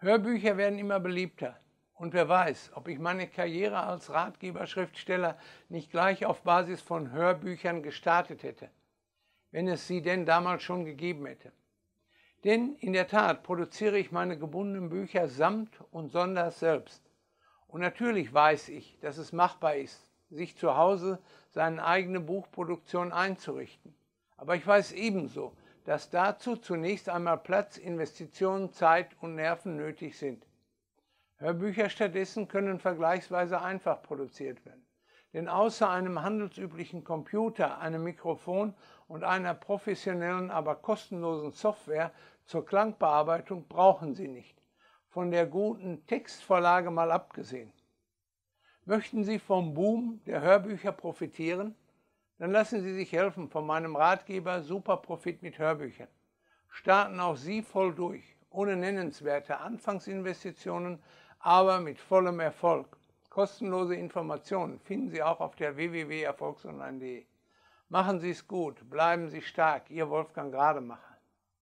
Hörbücher werden immer beliebter. Und wer weiß, ob ich meine Karriere als Ratgeberschriftsteller nicht gleich auf Basis von Hörbüchern gestartet hätte, wenn es sie denn damals schon gegeben hätte. Denn in der Tat produziere ich meine gebundenen Bücher samt und sonders selbst. Und natürlich weiß ich, dass es machbar ist, sich zu Hause seine eigene Buchproduktion einzurichten. Aber ich weiß ebenso, dass dazu zunächst einmal Platz, Investitionen, Zeit und Nerven nötig sind. Hörbücher stattdessen können vergleichsweise einfach produziert werden. Denn außer einem handelsüblichen Computer, einem Mikrofon und einer professionellen, aber kostenlosen Software zur Klangbearbeitung brauchen Sie nicht. Von der guten Textvorlage mal abgesehen. Möchten Sie vom Boom der Hörbücher profitieren? Dann lassen Sie sich helfen von meinem Ratgeber Super Profit mit Hörbüchern. Starten auch Sie voll durch, ohne nennenswerte Anfangsinvestitionen, aber mit vollem Erfolg. Kostenlose Informationen finden Sie auch auf der www.erfolgsonline.de. Machen Sie es gut, bleiben Sie stark, Ihr Wolfgang Grademacher.